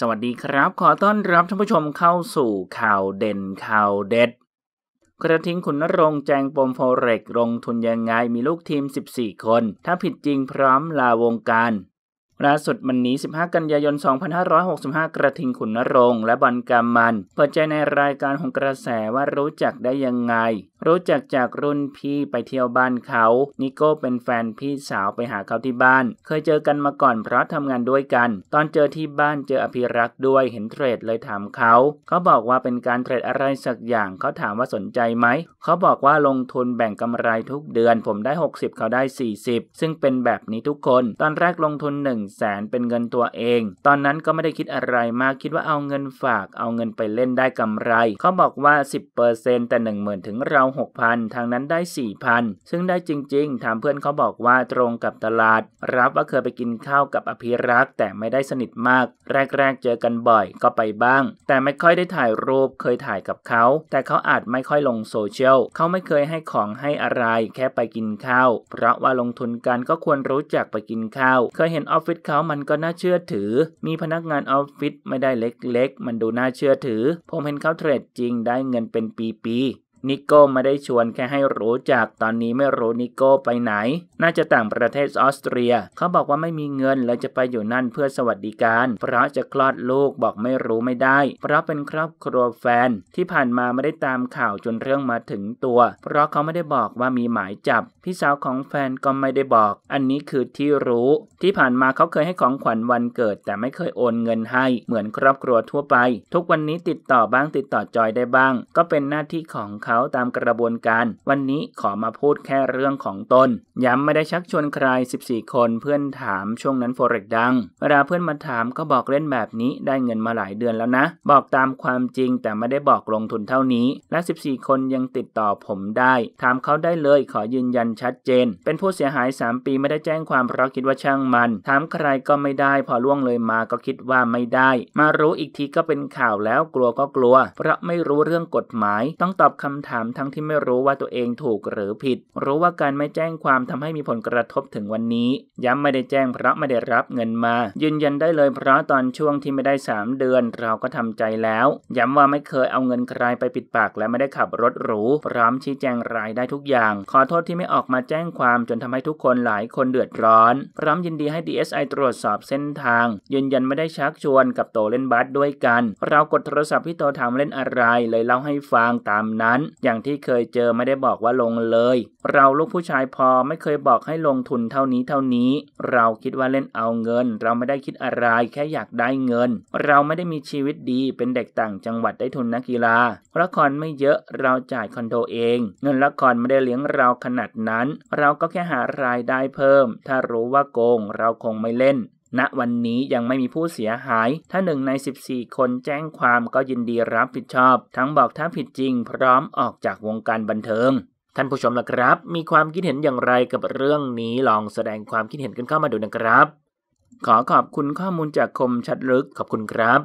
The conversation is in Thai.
สวัสดีครับขอต้อนรับท่านผู้ชมเข้าสู่ข่าวเด่นข่าวเด็ด กระทิงขุนนรงแจงปมโฟเรกลงทุนยังไงมีลูกทีม 14 คน ถ้าผิดจริงพร้อมลาวงการล่าสุดวันนี้ 15 กันยายน 2565 กระทิงขุนนรงและบอลกามันเปิดใจในรายการของกระแสว่ารู้จักได้ยังไง รู้จักจากรุ่นพี่ไปเที่ยวบ้านเขา นิโก้เป็นแฟนพี่สาวไปหาเขาที่บ้าน เคยเจอกันมาก่อนเพราะทำงานด้วยกัน ตอนเจอที่บ้านเจออภิรักษ์ด้วยเห็นเทรดเลยถามเขา เขาบอกว่าเป็นการเทรดอะไรสักอย่าง เขาถามว่าสนใจไหม เขาบอกว่าลงทุนแบ่งกำไรทุกเดือนผมได้ 60 เขาได้ 40 ซึ่งเป็นแบบนี้ทุกคน ตอนแรกลงทุน1 0 0 0 0แสนเป็นเงินตัวเอง ตอนนั้นก็ไม่ได้คิดอะไรมาก คิดว่าเอาเงินฝาก เอาเงินไปเล่นได้กำไร เขาบอกว่า 10%แต่ 1 0,000 ถึงเรา 6,000 ทางนั้นได้ 4,000 ซึ่งได้จริง ๆ ถามเพื่อนเขาบอกว่าตรงกับตลาด รับว่าเคยไปกินข้าวกับอภิรักษ์แต่ไม่ได้สนิทมาก แรก ๆ เจอกันบ่อยก็ไปบ้าง แต่ไม่ค่อยได้ถ่ายรูป เคยถ่ายกับเขา แต่เขาอาจไม่ค่อยลงโซเชียล เขาไม่เคยให้ของให้อะไร แค่ไปกินข้าว เพราะว่าลงทุนกันก็ควรรู้จักไปกินข้าว เคยเห็นออฟฟิฟิศเขามันก็น่าเชื่อถือ มีพนักงานออฟฟิศ ไม่ได้เล็ก ๆ มันดูน่าเชื่อถือ ผมเห็นเขา เทรด จริงได้เงินเป็นปีๆนิโก้ไม่ได้ชวนแค่ให้รู้จักตอนนี้ไม่รู้นิโก้ไปไหน น่าจะต่างประเทศออสเตรีย เขาบอกว่าไม่มีเงินเลยจะไปอยู่นั่นเพื่อสวัสดิการ เพราะจะคลอดลูกบอกไม่รู้ไม่ได้ เพราะเป็นครอบครัวแฟนที่ผ่านมาไม่ได้ตามข่าวจนเรื่องมาถึงตัว เพราะเขาไม่ได้บอกว่ามีหมายจับ พี่สาวของแฟนก็ไม่ได้บอก อันนี้คือที่รู้ ที่ผ่านมาเขาเคยให้ของขวัญวันเกิด แต่ไม่เคยโอนเงินให้เหมือนครอบครัวทั่วไป ทุกวันนี้ติดต่อบ้างติดต่อจอยได้บ้าง ก็เป็นหน้าที่ของเขาาตามกระบวนการ วันนี้ขอมาพูดแค่เรื่องของตนย้ำไม่ได้ชักชวนใคร 14 คนเพื่อนถามช่วงนั้นโฟร์เรกดัง เวลาเพื่อนมาถามก็บอกเล่นแบบนี้ได้เงินมาหลายเดือนแล้วนะ บอกตามความจริงแต่ไม่ได้บอกลงทุนเท่านี้ และ 14 คนยังติดต่อผมได้ ถามเขาได้เลยขอยืนยันชัดเจน เป็นผู้เสียหาย 3 ปีไม่ได้แจ้งความเพราะคิดว่าช่างมัน ถามใครก็ไม่ได้ พอล่วงเลยมาก็คิดว่าไม่ได้ มารู้อีกทีก็เป็นข่าวแล้วกลัวก็กลัว เพราะไม่รู้เรื่องกฎหมาย ต้องตอบคำถามทั้งที่ไม่รู้ว่าตัวเองถูกหรือผิด รู้ว่าการไม่แจ้งความทำให้มีผลกระทบถึงวันนี้ ย้ำไม่ได้แจ้งเพราะไม่ได้รับเงินมา ยืนยันได้เลยเพราะตอนช่วงที่ไม่ได้3เดือน เราก็ทำใจแล้ว ย้ำว่าไม่เคยเอาเงินใคร ไปปิดปาก และไม่ได้ขับรถหรู พร้อมชี้แจงรายได้ทุกอย่าง ขอโทษที่ไม่ออกมาแจ้งความจนทำให้ทุกคนหลายคนเดือดร้อนพร้อมยินดีให้ DSI ตรวจสอบเส้นทางยืนยันไม่ได้ชักชวนกับโตเล่นบาสด้วยกัน เรากดโทรศัพท์พี่โตถามเล่นอะไร เลยเล่าให้ฟังตามนั้นอย่างที่เคยเจอไม่ได้บอกว่าลงเลย เราลูกผู้ชายพอไม่เคยบอกให้ลงทุนเท่านี้เท่านี้ เราคิดว่าเล่นเอาเงินเราไม่ได้คิดอะไรแค่อยากได้เงิน เราไม่ได้มีชีวิตดีเป็นเด็กต่างจังหวัดได้ทุนนักกีฬาละครไม่เยอะเราจ่ายคอนโดเองเงินละครไม่ได้เลี้ยงเราขนาดนั้น เราก็แค่หารายได้เพิ่ม ถ้ารู้ว่าโกงเราคงไม่เล่นณวันนี้ยังไม่มีผู้เสียหาย ถ้าหนึ่งใน 14 คนแจ้งความก็ยินดีรับผิดชอบ ทั้งบอกถ้าผิดจริงพร้อมออกจากวงการบันเทิง ท่านผู้ชมล่ะครับ มีความคิดเห็นอย่างไรกับเรื่องนี้ ลองแสดงความคิดเห็นกันเข้ามาดูนะครับ ขอขอบคุณข้อมูลจากคมชัดลึก ขอบคุณครับ